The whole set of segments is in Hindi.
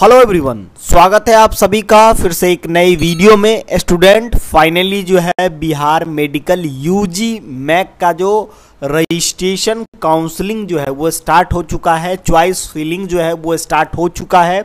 हेलो एवरीवन स्वागत है आप सभी का फिर से एक नई वीडियो में स्टूडेंट फाइनली जो है बिहार मेडिकल यूजी मैक का जो रजिस्ट्रेशन काउंसलिंग जो है वो स्टार्ट हो चुका है चॉइस फिलिंग जो है वो स्टार्ट हो चुका है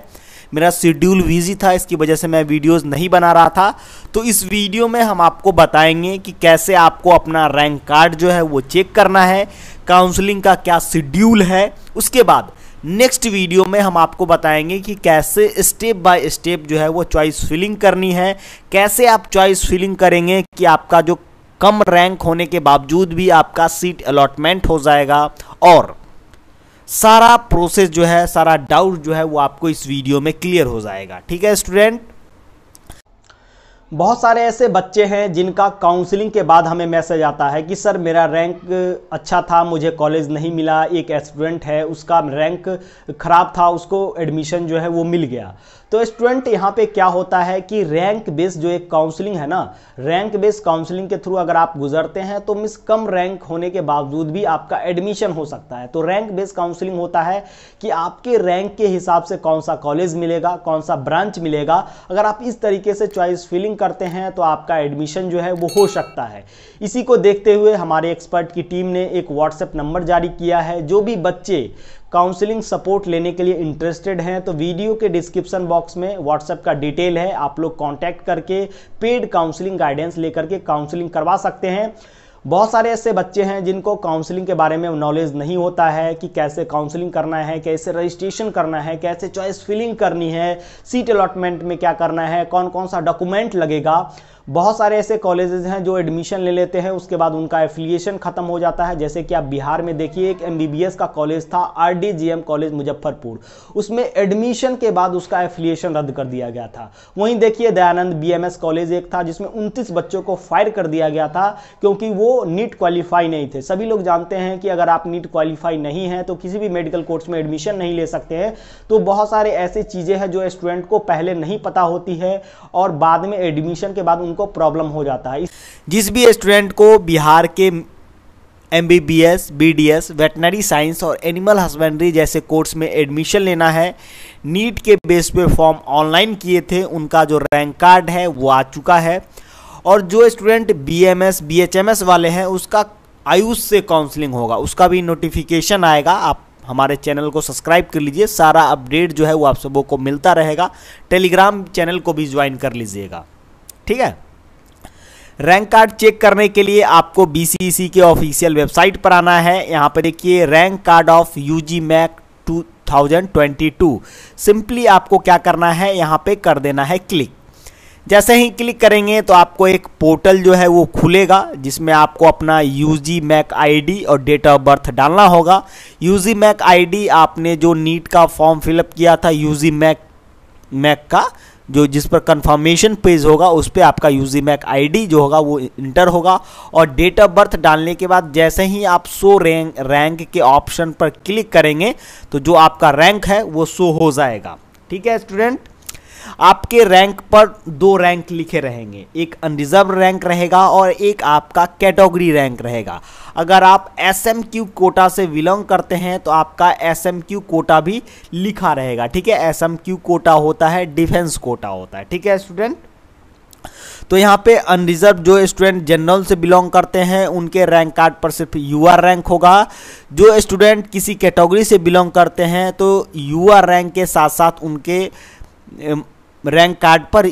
मेरा शेड्यूल बिजी था इसकी वजह से मैं वीडियोस नहीं बना रहा था तो इस वीडियो में हम आपको बताएंगे कि कैसे आपको अपना रैंक कार्ड जो है वो चेक करना है काउंसलिंग का क्या शेड्यूल है उसके बाद नेक्स्ट वीडियो में हम आपको बताएंगे कि कैसे स्टेप बाय स्टेप जो है वो चॉइस फिलिंग करनी है कैसे आप चॉइस फिलिंग करेंगे कि आपका जो कम रैंक होने के बावजूद भी आपका सीट अलॉटमेंट हो जाएगा और सारा प्रोसेस जो है सारा डाउट जो है वो आपको इस वीडियो में क्लियर हो जाएगा ठीक है स्टूडेंट बहुत सारे ऐसे बच्चे हैं जिनका काउंसलिंग के बाद हमें मैसेज आता है कि सर मेरा रैंक अच्छा था मुझे कॉलेज नहीं मिला एक स्टूडेंट है उसका रैंक ख़राब था उसको एडमिशन जो है वो मिल गया तो स्टूडेंट यहाँ पे क्या होता है कि रैंक बेस जो एक काउंसलिंग है ना रैंक बेस काउंसलिंग के थ्रू अगर आप गुजरते हैं तो मिस कम रैंक होने के बावजूद भी आपका एडमिशन हो सकता है तो रैंक बेस काउंसलिंग होता है कि आपके रैंक के हिसाब से कौन सा कॉलेज मिलेगा कौन सा ब्रांच मिलेगा अगर आप इस तरीके से चॉइस फिलिंग करते हैं तो आपका एडमिशन जो है वो हो सकता है इसी को देखते हुए हमारे एक्सपर्ट की टीम ने एक व्हाट्सएप नंबर जारी किया है जो भी बच्चे काउंसलिंग सपोर्ट लेने के लिए इंटरेस्टेड हैं तो वीडियो के डिस्क्रिप्शन बॉक्स में व्हाट्सएप का डिटेल है आप लोग कांटेक्ट करके पेड काउंसलिंग गाइडेंस लेकर के काउंसलिंग करवा सकते हैं बहुत सारे ऐसे बच्चे हैं जिनको काउंसलिंग के बारे में नॉलेज नहीं होता है कि कैसे काउंसलिंग करना है कैसे रजिस्ट्रेशन करना है कैसे चॉइस फिलिंग करनी है सीट अलॉटमेंट में क्या करना है कौन कौन सा डॉक्यूमेंट लगेगा बहुत सारे ऐसे कॉलेजेस हैं जो एडमिशन ले लेते हैं उसके बाद उनका एफिलिएशन खत्म हो जाता है जैसे कि आप बिहार में देखिए एक एमबीबीएस का कॉलेज था आरडीजीएम कॉलेज मुजफ्फरपुर उसमें एडमिशन के बाद उसका एफिलिएशन रद्द कर दिया गया था वहीं देखिए दयानंद बीएमएस कॉलेज एक था जिसमें उनतीस बच्चों को फायर कर दिया गया था क्योंकि वो नीट क्वालिफाई नहीं थे सभी लोग जानते हैं कि अगर आप नीट क्वालिफाई नहीं है तो किसी भी मेडिकल कोर्स में एडमिशन नहीं ले सकते हैं तो बहुत सारे ऐसी चीज़ें हैं जो स्टूडेंट को पहले नहीं पता होती है और बाद में एडमिशन के बाद उन उनको प्रॉब्लम हो जाता है जिस भी स्टूडेंट को बिहार के M B B S B D S veterinary science और एनिमल हस्बेंड्री जैसे कोर्स में एडमिशन लेना है नीट के बेस पे फॉर्म ऑनलाइन किए थे उनका जो रैंक कार्ड है वो आ चुका है और जो student B M S B H M S वाले हैं उसका आयुष से काउंसलिंग होगा उसका भी नोटिफिकेशन आएगा आप हमारे चैनल को सब्सक्राइब कर लीजिए सारा अपडेट जो है वो आप सबों को मिलता रहेगा टेलीग्राम चैनल को भी ज्वाइन कर लीजिएगा ठीक है रैंक कार्ड चेक करने के लिए आपको बीसीसी e के ऑफिशियल वेबसाइट पर आना है यहाँ पर देखिए rank card of G MAC simply आपको क्या करना है यहाँ पे कर देना है क्लिक जैसे ही क्लिक करेंगे तो आपको एक पोर्टल जो है वो खुलेगा जिसमें आपको अपना यू जी मैक आई और डेट ऑफ बर्थ डालना होगा यू जी मैक आई आपने जो नीट का फॉर्म फिलअप किया था यू जी मैक मैक का जो जिस पर कंफर्मेशन पेज होगा उस पर आपका यूजी मैक आई जो होगा वो इंटर होगा और डेट ऑफ बर्थ डालने के बाद जैसे ही आप शो रैंक रैंक के ऑप्शन पर क्लिक करेंगे तो जो आपका रैंक है वो शो हो जाएगा ठीक है स्टूडेंट आपके रैंक पर दो रैंक लिखे रहेंगे एक अनरिजर्व रैंक रहेगा और एक आपका कैटेगरी रैंक रहेगा अगर आप एस एम क्यू कोटा से बिलोंग करते हैं तो आपका एस एम क्यू कोटा भी लिखा रहेगा ठीक है एस एम क्यू कोटा होता है डिफेंस कोटा होता है ठीक है स्टूडेंट तो यहाँ पे अनरिजर्व जो स्टूडेंट जनरल से बिलोंग करते हैं उनके रैंक कार्ड पर सिर्फ यूआर रैंक होगा जो स्टूडेंट किसी कैटेगरी से बिलोंग करते हैं तो यूआर रैंक के साथ साथ उनके रैंक कार्ड पर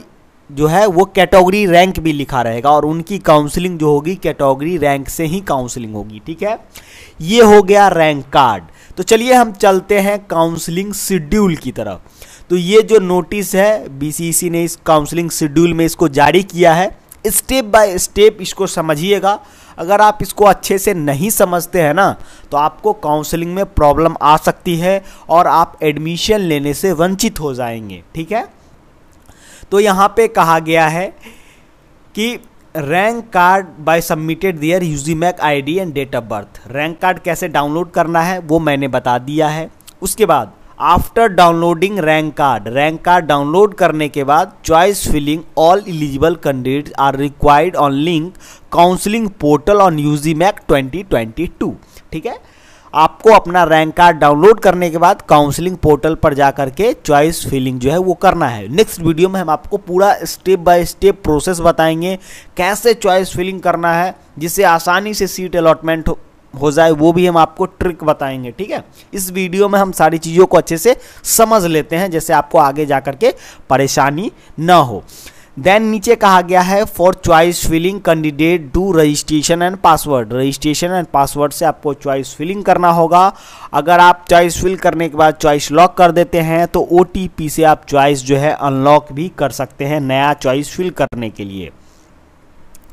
जो है वो कैटेगरी रैंक भी लिखा रहेगा और उनकी काउंसलिंग जो होगी कैटेगरी रैंक से ही काउंसलिंग होगी ठीक है ये हो गया रैंक कार्ड तो चलिए हम चलते हैं काउंसलिंग शेड्यूल की तरफ तो ये जो नोटिस है बी e ने इस काउंसलिंग शेड्यूल में इसको जारी किया है स्टेप बाय स्टेप इसको समझिएगा अगर आप इसको अच्छे से नहीं समझते हैं ना तो आपको काउंसलिंग में प्रॉब्लम आ सकती है और आप एडमिशन लेने से वंचित हो जाएंगे ठीक है तो यहाँ पे कहा गया है कि rank card by submitted their I D and date of birth rank card कैसे डाउनलोड करना है वो मैंने बता दिया है उसके बाद after downloading rank card rank card download करने के बाद choice filling all eligible candidate are required on link counselling portal on UG MAC twenty ठीक है आपको अपना रैंक कार्ड डाउनलोड करने के बाद काउंसलिंग पोर्टल पर जा के चॉइस फिलिंग जो है वो करना है नेक्स्ट वीडियो में हम आपको पूरा स्टेप बाय स्टेप प्रोसेस बताएंगे कैसे चॉइस फिलिंग करना है जिससे आसानी से सीट अलॉटमेंट हो जाए वो भी हम आपको ट्रिक बताएंगे ठीक है इस वीडियो में हम सारी चीज़ों को अच्छे से समझ लेते हैं जैसे आपको आगे जा के परेशानी ना हो देन नीचे कहा गया है for choice filling candidate do registration and password registration and password से आपको चॉइस फिलिंग करना होगा अगर आप चॉइस फिल करने के बाद चॉइस लॉक कर देते हैं तो ओ से आप चॉइस जो है अनलॉक भी कर सकते हैं नया चॉइस फिल करने के लिए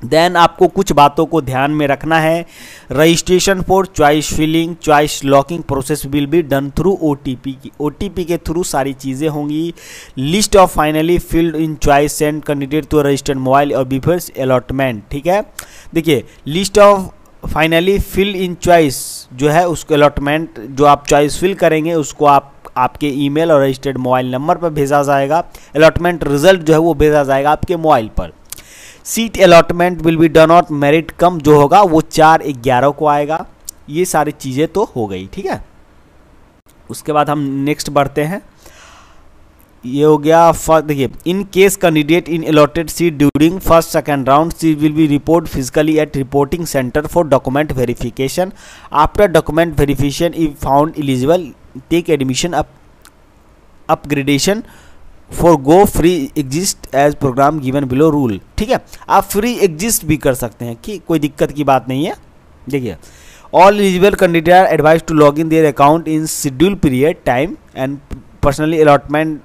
देन आपको कुछ बातों को ध्यान में रखना है registration for choice filling choice locking process will be done through O की ओ के थ्रू सारी चीज़ें होंगी list of finally field in choice and candidate to registered mobile और बिफेस अलॉटमेंट ठीक है देखिए list of finally fill in choice जो है उसको अलॉटमेंट जो आप चॉइस फिल करेंगे उसको आप आपके ईमेल और रजिस्टर्ड मोबाइल नंबर पर भेजा जाएगा अलॉटमेंट रिजल्ट जो है वो भेजा जाएगा आपके मोबाइल पर seat allotment will be done ऑट मेरिट कम जो होगा वो चार ग्यारह को आएगा ये सारी चीज़ें तो हो गई ठीक है उसके बाद हम नेक्स्ट बढ़ते हैं ये हो गया फर्स्ट देखिए in case candidate in allotted seat during first second round सी will be report physically at reporting centre for document verification after document verification if found eligible take admission up upgradation for go free exist as programme given below rule ठीक है आप फ्री एग्जिस्ट भी कर सकते हैं कि कोई दिक्कत की बात नहीं है देखिए all eligible candidate are advise to log in their account in schedule period time and personally allotment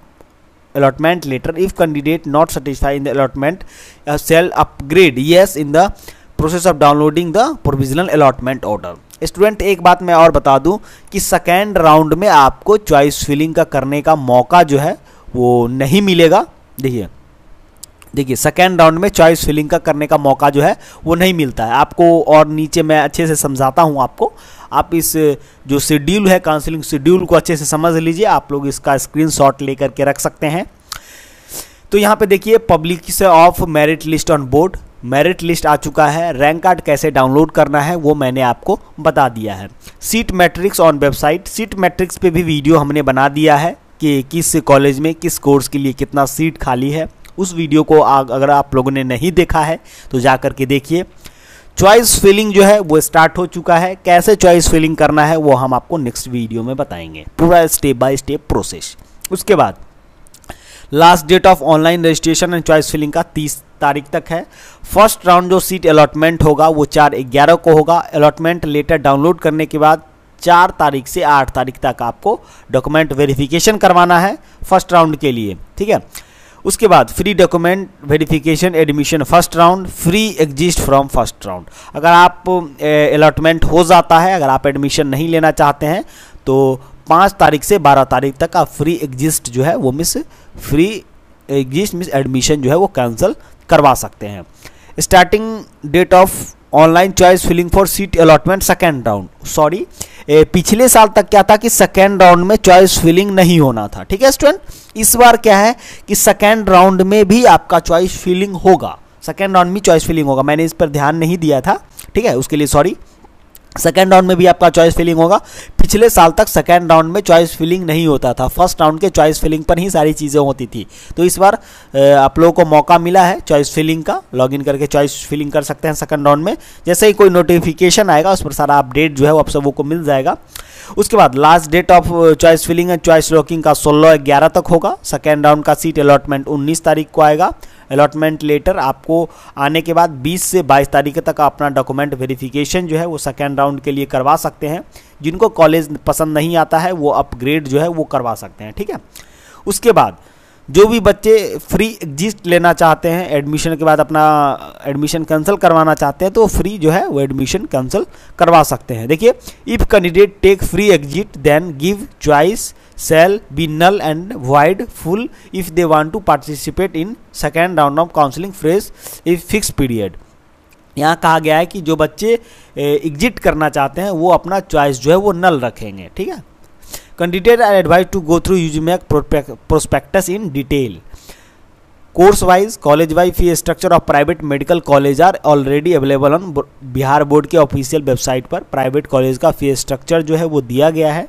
allotment letter if candidate not satisfy in the allotment cell upgrade yes in the process of downloading the provisional allotment order student एक बात मैं और बता दूं कि सेकेंड राउंड में आपको चॉइस फिलिंग का करने का मौका जो है वो नहीं मिलेगा देखिए देखिए सेकेंड राउंड में चॉइस फिलिंग का करने का मौका जो है वो नहीं मिलता है आपको और नीचे मैं अच्छे से समझाता हूँ आपको आप इस जो शेड्यूल है काउंसिलिंग शेड्यूल को अच्छे से समझ लीजिए आप लोग इसका स्क्रीनशॉट लेकर के रख सकते हैं तो यहाँ पे देखिए पब्लिक से of merit list on board merit list आ चुका है रैंक कार्ड कैसे डाउनलोड करना है वो मैंने आपको बता दिया है seat matrix on website seat matrix पे भी वीडियो हमने बना दिया है कि किस कॉलेज में किस कोर्स के लिए कितना सीट खाली है उस वीडियो को आग अगर आप लोगों ने नहीं देखा है तो जा कर के देखिए चॉइस फिलिंग जो है वो स्टार्ट हो चुका है कैसे चॉइस फिलिंग करना है वो हम आपको नेक्स्ट वीडियो में बताएंगे पूरा स्टेप बाय स्टेप प्रोसेस उसके बाद last date of online registration and choice filling का तीस तारीख तक है फर्स्ट राउंड जो सीट अलॉटमेंट होगा वो चार ग्यारह को होगा अलॉटमेंट लेटर डाउनलोड करने के बाद चार तारीख से आठ तारीख तक आपको डॉक्यूमेंट वेरिफिकेशन करवाना है फर्स्ट राउंड के लिए ठीक है उसके बाद free document verification admission first round free exist from first round अगर आप अलॉटमेंट हो जाता है अगर आप एडमिशन नहीं लेना चाहते हैं तो पाँच तारीख से बारह तारीख तक आप फ्री एग्जिस्ट जो है वो miss free exist miss admission जो है वो कैंसिल करवा सकते हैं starting date of online choice filling for seat allotment second round sorry ए, पिछले साल तक क्या था कि सेकेंड राउंड में चॉइस फिलिंग नहीं होना था ठीक है स्टूडेंट इस बार क्या है कि सेकेंड राउंड में भी आपका चॉइस फिलिंग होगा सेकेंड राउंड में चॉइस फिलिंग होगा मैंने इस पर ध्यान नहीं दिया था ठीक है उसके लिए सॉरी सेकेंड राउंड में भी आपका चॉइस फिलिंग होगा पिछले साल तक सेकेंड राउंड में चॉइस फिलिंग नहीं होता था फर्स्ट राउंड के चॉइस फिलिंग पर ही सारी चीज़ें होती थी तो इस बार आप लोगों को मौका मिला है चॉइस फिलिंग का लॉगिन करके चॉइस फिलिंग कर सकते हैं सेकेंड राउंड में जैसे ही कोई नोटिफिकेशन आएगा उस पर सारा अपडेट जो है वो आप सबों को मिल जाएगा उसके बाद last date of choice filling and choice locking का सोलह ग्यारह तक होगा सेकेंड राउंड का सीट अलॉटमेंट उन्नीस तारीख को आएगा अलॉटमेंट लेटर आपको आने के बाद 20 से 22 तारीख तक अपना डॉक्यूमेंट वेरिफिकेशन जो है वो सेकेंड राउंड के लिए करवा सकते हैं जिनको कॉलेज पसंद नहीं आता है वो अपग्रेड जो है वो करवा सकते हैं ठीक है उसके बाद जो भी बच्चे फ्री एग्जिस्ट लेना चाहते हैं एडमिशन के बाद अपना एडमिशन कैंसिल करवाना चाहते हैं तो फ्री जो है वो एडमिशन कैंसिल करवा सकते हैं देखिए if candidate take free exit then give choice shall be null and void full if they want to participate in second round of counseling phrase if fixed period यहाँ कहा गया है कि जो बच्चे एग्जिट करना चाहते हैं वो अपना चॉइस जो है वो नल रखेंगे ठीक है candidate are advise to go through MAC prospectus in detail course wise college wise fee structure of private medical college are already available on Bihar board के ऑफिशियल वेबसाइट पर प्राइवेट कॉलेज का फी स्ट्रक्चर जो है वो दिया गया है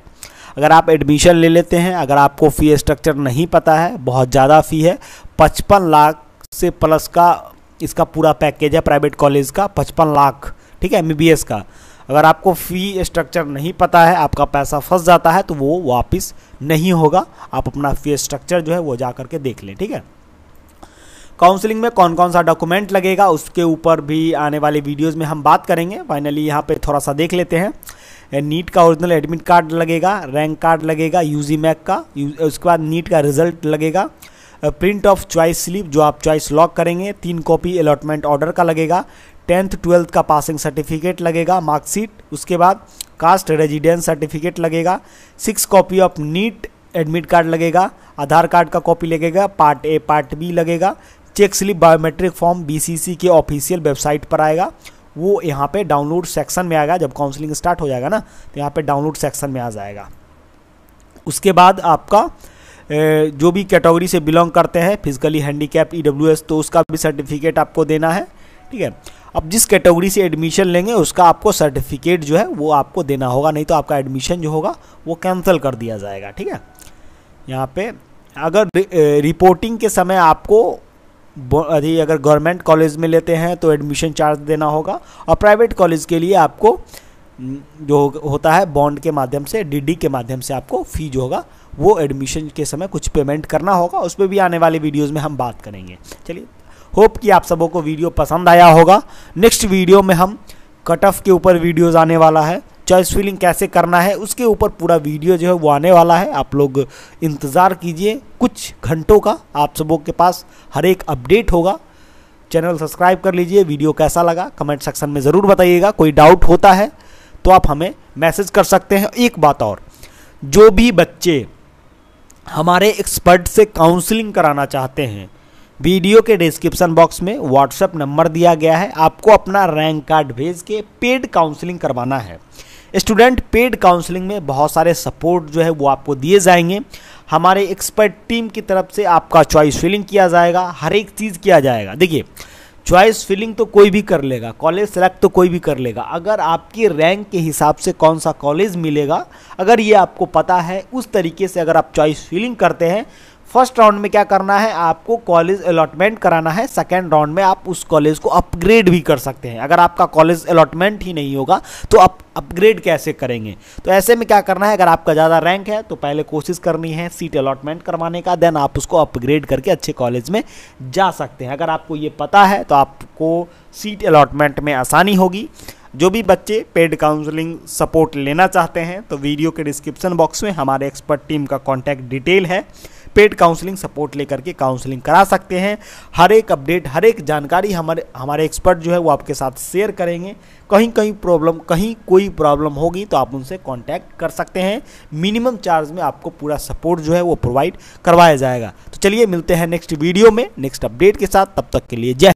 अगर आप एडमिशन ले लेते हैं अगर आपको फ़ी स्ट्रक्चर नहीं पता है बहुत ज़्यादा फ़ी है पचपन लाख से प्लस का इसका पूरा पैकेज है प्राइवेट कॉलेज का पचपन लाख ठीक है एम का अगर आपको फ़ी स्ट्रक्चर नहीं पता है आपका पैसा फंस जाता है तो वो वापस नहीं होगा आप अपना फ़ी स्ट्रक्चर जो है वो जा करके देख लें ठीक है काउंसलिंग में कौन कौन सा डॉक्यूमेंट लगेगा उसके ऊपर भी आने वाले वीडियोज़ में हम बात करेंगे फाइनली यहाँ पर थोड़ा सा देख लेते हैं नीट का ओरिजिनल एडमिट कार्ड लगेगा रैंक कार्ड लगेगा यूजी मैक का उसके बाद नीट का रिजल्ट लगेगा प्रिंट ऑफ चॉइस स्लिप जो आप चॉइस लॉक करेंगे तीन कॉपी अलॉटमेंट ऑर्डर का लगेगा टेंथ ट्वेल्थ का पासिंग सर्टिफिकेट लगेगा मार्कशीट उसके बाद कास्ट रेजिडेंस सर्टिफिकेट लगेगा six copy of NEET admit card लगेगा आधार कार्ड का कॉपी लगेगा पार्ट ए पार्ट बी लगेगा check slip biometric form BCC के ऑफिशियल वेबसाइट पर आएगा वो यहाँ पे डाउनलोड सेक्शन में आएगा जब काउंसलिंग स्टार्ट हो जाएगा ना तो यहाँ पे डाउनलोड सेक्शन में आ जाएगा उसके बाद आपका जो भी कैटेगरी से बिलोंग करते हैं फिजिकली हैंडीकैप ईडब्ल्यूएस तो उसका भी सर्टिफिकेट आपको देना है ठीक है अब जिस कैटेगरी से एडमिशन लेंगे उसका आपको सर्टिफिकेट जो है वो आपको देना होगा नहीं तो आपका एडमिशन जो होगा वो कैंसिल कर दिया जाएगा ठीक है यहाँ पे अगर रिपोर्टिंग के समय आपको यदि अगर गवर्नमेंट कॉलेज में लेते हैं तो एडमिशन चार्ज देना होगा और प्राइवेट कॉलेज के लिए आपको जो होता है बॉन्ड के माध्यम से डीडी के माध्यम से आपको फ़ी जो होगा वो एडमिशन के समय कुछ पेमेंट करना होगा उस पर भी आने वाले वीडियोज़ में हम बात करेंगे चलिए होप कि आप सबों को वीडियो पसंद आया होगा नेक्स्ट वीडियो में हम कट ऑफ के ऊपर वीडियोज़ आने वाला है चॉइस फिलिंग कैसे करना है उसके ऊपर पूरा वीडियो जो है वो आने वाला है आप लोग इंतज़ार कीजिए कुछ घंटों का आप सबों के पास हर एक अपडेट होगा चैनल सब्सक्राइब कर लीजिए वीडियो कैसा लगा कमेंट सेक्शन में ज़रूर बताइएगा कोई डाउट होता है तो आप हमें मैसेज कर सकते हैं एक बात और जो भी बच्चे हमारे एक्सपर्ट से काउंसलिंग कराना चाहते हैं वीडियो के डिस्क्रिप्शन बॉक्स में व्हाट्सएप नंबर दिया गया है आपको अपना रैंक कार्ड भेज के पेड काउंसलिंग करवाना है स्टूडेंट पेड काउंसलिंग में बहुत सारे सपोर्ट जो है वो आपको दिए जाएंगे हमारे एक्सपर्ट टीम की तरफ से आपका चॉइस फिलिंग किया जाएगा हर एक चीज़ किया जाएगा देखिए चॉइस फिलिंग तो कोई भी कर लेगा कॉलेज सेलेक्ट तो कोई भी कर लेगा अगर आपकी रैंक के हिसाब से कौन सा कॉलेज मिलेगा अगर ये आपको पता है उस तरीके से अगर आप चॉइस फिलिंग करते हैं फर्स्ट राउंड में क्या करना है आपको कॉलेज अलॉटमेंट कराना है सेकेंड राउंड में आप उस कॉलेज को अपग्रेड भी कर सकते हैं अगर आपका कॉलेज अलॉटमेंट ही नहीं होगा तो आप अपग्रेड कैसे करेंगे तो ऐसे में क्या करना है अगर आपका ज़्यादा रैंक है तो पहले कोशिश करनी है सीट अलॉटमेंट करवाने का देन आप उसको अपग्रेड करके अच्छे कॉलेज में जा सकते हैं अगर आपको ये पता है तो आपको सीट अलॉटमेंट में आसानी होगी जो भी बच्चे पेड काउंसलिंग सपोर्ट लेना चाहते हैं तो वीडियो के डिस्क्रिप्शन बॉक्स में हमारे एक्सपर्ट टीम का कॉन्टैक्ट डिटेल है पेड काउंसलिंग सपोर्ट लेकर के काउंसलिंग करा सकते हैं हर एक अपडेट हर एक जानकारी हमारे हमारे एक्सपर्ट जो है वो आपके साथ शेयर करेंगे कहीं कहीं प्रॉब्लम कहीं कोई प्रॉब्लम होगी तो आप उनसे कॉन्टैक्ट कर सकते हैं मिनिमम चार्ज में आपको पूरा सपोर्ट जो है वो प्रोवाइड करवाया जाएगा तो चलिए मिलते हैं नेक्स्ट वीडियो में नेक्स्ट अपडेट के साथ तब तक के लिए जय